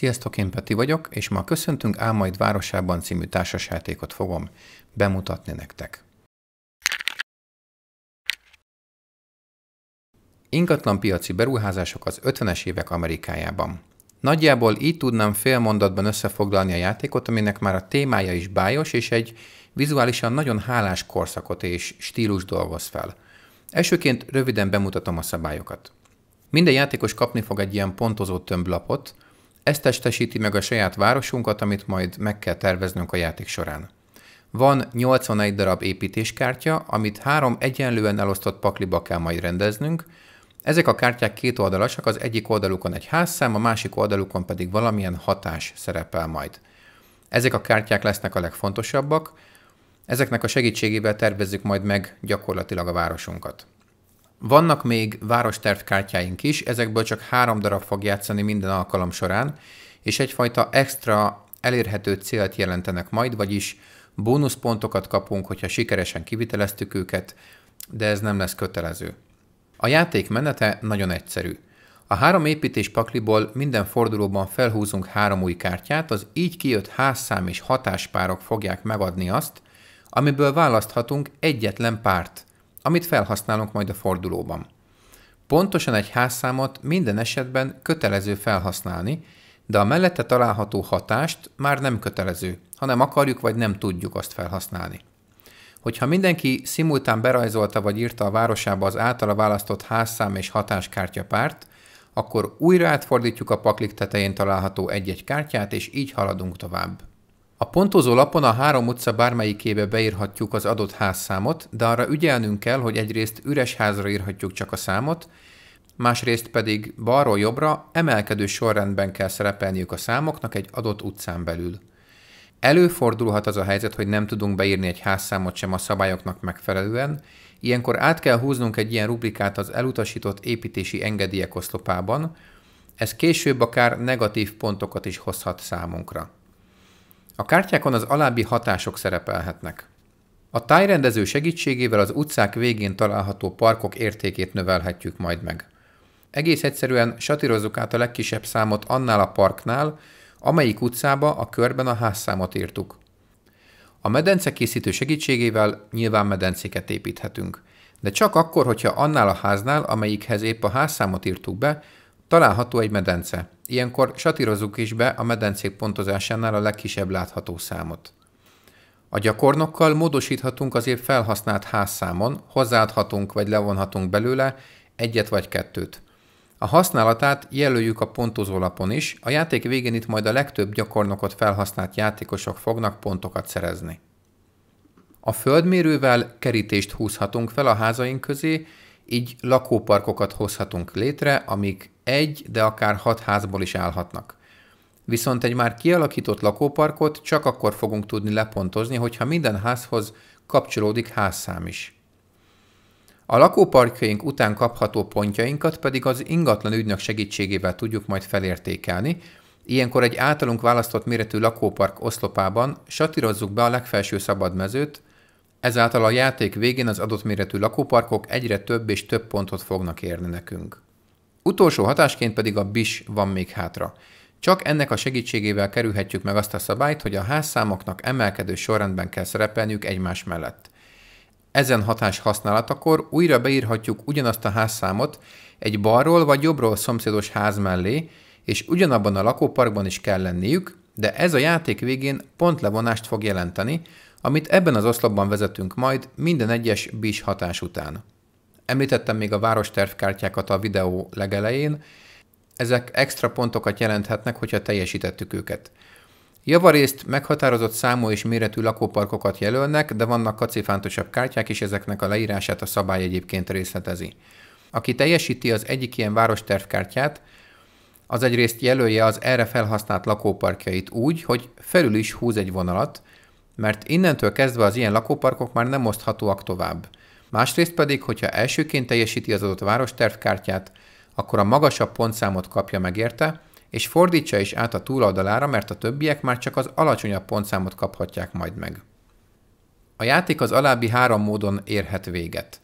Sziasztok, én Peti vagyok, és ma köszöntünk Álmaid Városában című társasjátékot fogom bemutatni nektek. Ingatlan piaci beruházások az 50-es évek Amerikájában. Nagyjából így tudnám fél mondatban összefoglalni a játékot, aminek már a témája is bájos, és egy vizuálisan nagyon hálás korszakot és stílus dolgoz fel. Elsőként röviden bemutatom a szabályokat. Minden játékos kapni fog egy ilyen pontozó tömblapot, ez testesíti meg a saját városunkat, amit majd meg kell terveznünk a játék során. Van 81 darab építéskártya, amit három egyenlően elosztott pakliba kell majd rendeznünk. Ezek a kártyák két oldalasak, az egyik oldalukon egy házszám, a másik oldalukon pedig valamilyen hatás szerepel majd. Ezek a kártyák lesznek a legfontosabbak, ezeknek a segítségével tervezzük majd meg gyakorlatilag a városunkat. Vannak még várostervkártyáink is, ezekből csak három darab fog játszani minden alkalom során, és egyfajta extra elérhető célt jelentenek majd, vagyis bónuszpontokat kapunk, hogyha sikeresen kiviteleztük őket, de ez nem lesz kötelező. A játék menete nagyon egyszerű. A három építés pakliból minden fordulóban felhúzunk három új kártyát, az így kijött házszám és hatáspárok fogják megadni azt, amiből választhatunk egyetlen párt – amit felhasználunk majd a fordulóban. Pontosan egy házszámot minden esetben kötelező felhasználni, de a mellette található hatást már nem kötelező, hanem akarjuk vagy nem tudjuk azt felhasználni. Hogyha mindenki szimultán berajzolta vagy írta a városába az általa választott házszám és hatáskártya párt, akkor újra átfordítjuk a paklik tetején található egy-egy kártyát, és így haladunk tovább. A pontozó lapon a három utca bármelyikébe beírhatjuk az adott házszámot, de arra ügyelnünk kell, hogy egyrészt üres házra írhatjuk csak a számot, másrészt pedig balról jobbra emelkedő sorrendben kell szerepelniük a számoknak egy adott utcán belül. Előfordulhat az a helyzet, hogy nem tudunk beírni egy házszámot sem a szabályoknak megfelelően, ilyenkor át kell húznunk egy ilyen rubrikát az elutasított építési engedélyek oszlopában, ez később akár negatív pontokat is hozhat számunkra. A kártyákon az alábbi hatások szerepelhetnek. A tájrendező segítségével az utcák végén található parkok értékét növelhetjük majd meg. Egész egyszerűen satírozzuk át a legkisebb számot annál a parknál, amelyik utcába a körben a házszámot írtuk. A medence készítő segítségével nyilván medencéket építhetünk, de csak akkor, hogyha annál a háznál, amelyikhez épp a házszámot írtuk be, Található egy medence. Ilyenkor satírozzuk is be a medencék pontozásánál a legkisebb látható számot. A gyakornokkal módosíthatunk az épp felhasznált házszámon, hozzáadhatunk vagy levonhatunk belőle egyet vagy kettőt. A használatát jelöljük a pontozólapon is, a játék végén itt majd a legtöbb gyakornokot felhasznált játékosok fognak pontokat szerezni. A földmérővel kerítést húzhatunk fel a házaink közé, így lakóparkokat hozhatunk létre, amik egy, de akár hat házból is állhatnak. Viszont egy már kialakított lakóparkot csak akkor fogunk tudni lepontozni, hogyha minden házhoz kapcsolódik házszám is. A lakóparkjaink után kapható pontjainkat pedig az ingatlan ügynök segítségével tudjuk majd felértékelni, Ilyenkor egy általunk választott méretű lakópark oszlopában satírozzuk be a legfelső szabadmezőt, ezáltal a játék végén az adott méretű lakóparkok egyre több és több pontot fognak érni nekünk. Utolsó hatásként pedig a BIS van még hátra. Csak ennek a segítségével kerülhetjük meg azt a szabályt, hogy a házszámoknak emelkedő sorrendben kell szerepelniük egymás mellett. Ezen hatás használatakor újra beírhatjuk ugyanazt a házszámot egy balról vagy jobbról szomszédos ház mellé, és ugyanabban a lakóparkban is kell lenniük, de ez a játék végén pont levonást fog jelenteni, amit ebben az oszlopban vezetünk majd minden egyes BIS hatás után. Említettem még a várostervkártyákat a videó legelején. Ezek extra pontokat jelenthetnek, hogyha teljesítettük őket. Javarészt meghatározott számú és méretű lakóparkokat jelölnek, de vannak kacifántosabb kártyák, és ezeknek a leírását a szabály egyébként részletezi. Aki teljesíti az egyik ilyen várostervkártyát, az egyrészt jelölje az erre felhasznált lakóparkjait úgy, hogy felül is húz egy vonalat, mert innentől kezdve az ilyen lakóparkok már nem oszthatóak tovább – Másrészt pedig, hogyha elsőként teljesíti az adott várostervkártyát, akkor a magasabb pontszámot kapja meg érte, és fordítsa is át a túloldalára, mert a többiek már csak az alacsonyabb pontszámot kaphatják majd meg. A játék az alábbi három módon érhet véget.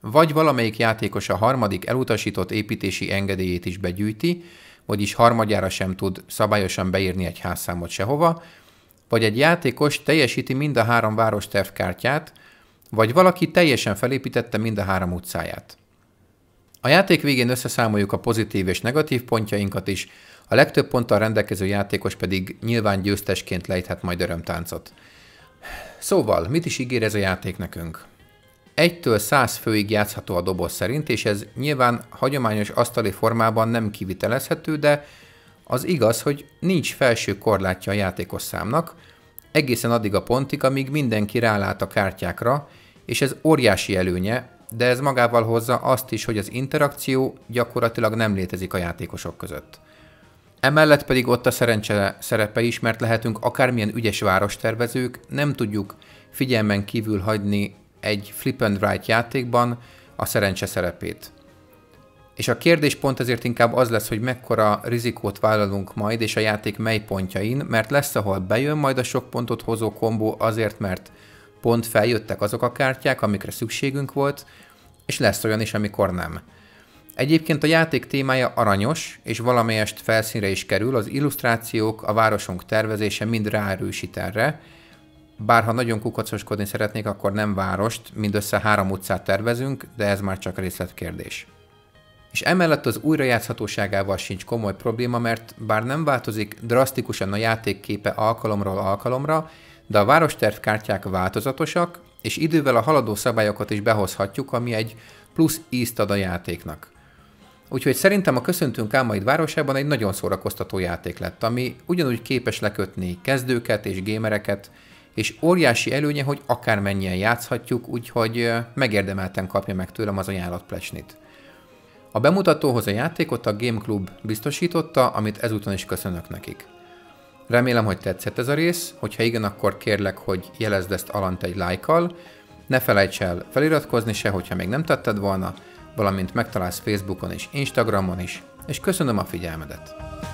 Vagy valamelyik játékos a harmadik elutasított építési engedélyét is begyűjti, vagyis harmadjára sem tud szabályosan beírni egy házszámot sehova, vagy egy játékos teljesíti mind a három várostervkártyát, vagy valaki teljesen felépítette mind a három utcáját. A játék végén összeszámoljuk a pozitív és negatív pontjainkat is, a legtöbb ponttal rendelkező játékos pedig nyilván győztesként lejthet majd örömtáncot. Szóval, mit is ígér ez a játék nekünk? 1-től 100 főig játszható a doboz szerint, és ez nyilván hagyományos asztali formában nem kivitelezhető, de az igaz, hogy nincs felső korlátja a játékos számnak, egészen addig a pontig, amíg mindenki rálát a kártyákra, és ez óriási előnye, de ez magával hozza azt is, hogy az interakció gyakorlatilag nem létezik a játékosok között. Emellett pedig ott a szerencse szerepe is, mert lehetünk akármilyen ügyes várostervezők, nem tudjuk figyelmen kívül hagyni egy flip and right játékban a szerencse szerepét. És a kérdés pont ezért inkább az lesz, hogy mekkora rizikót vállalunk majd, és a játék mely pontjain, mert lesz, ahol bejön majd a sok pontot hozó kombó azért, mert pont feljöttek azok a kártyák, amikre szükségünk volt, és lesz olyan is, amikor nem. Egyébként a játék témája aranyos, és valamelyest felszínre is kerül, az illusztrációk, a városunk tervezése mind ráerősít erre, bár ha nagyon kukacoskodni szeretnék, akkor nem várost, mindössze három utcát tervezünk, de ez már csak részletkérdés. És emellett az újrajátszhatóságával sincs komoly probléma, mert bár nem változik drasztikusan a játék képe alkalomról alkalomra, de a várostervkártyák változatosak, és idővel a haladó szabályokat is behozhatjuk, ami egy plusz ízt ad a játéknak. Úgyhogy szerintem a Köszöntünk Álmaid városában egy nagyon szórakoztató játék lett, ami ugyanúgy képes lekötni kezdőket és gémereket, és óriási előnye, hogy akármennyien játszhatjuk, úgyhogy megérdemelten kapja meg tőlem az ajánlatplecsnit. A bemutatóhoz a játékot a Game Club biztosította, amit ezúton is köszönök nekik. Remélem, hogy tetszett ez a rész, hogyha igen, akkor kérlek, hogy jelezd ezt alant egy lájkkal, ne felejts el feliratkozni se, hogyha még nem tetted volna, valamint megtalálsz Facebookon és Instagramon is, és köszönöm a figyelmedet!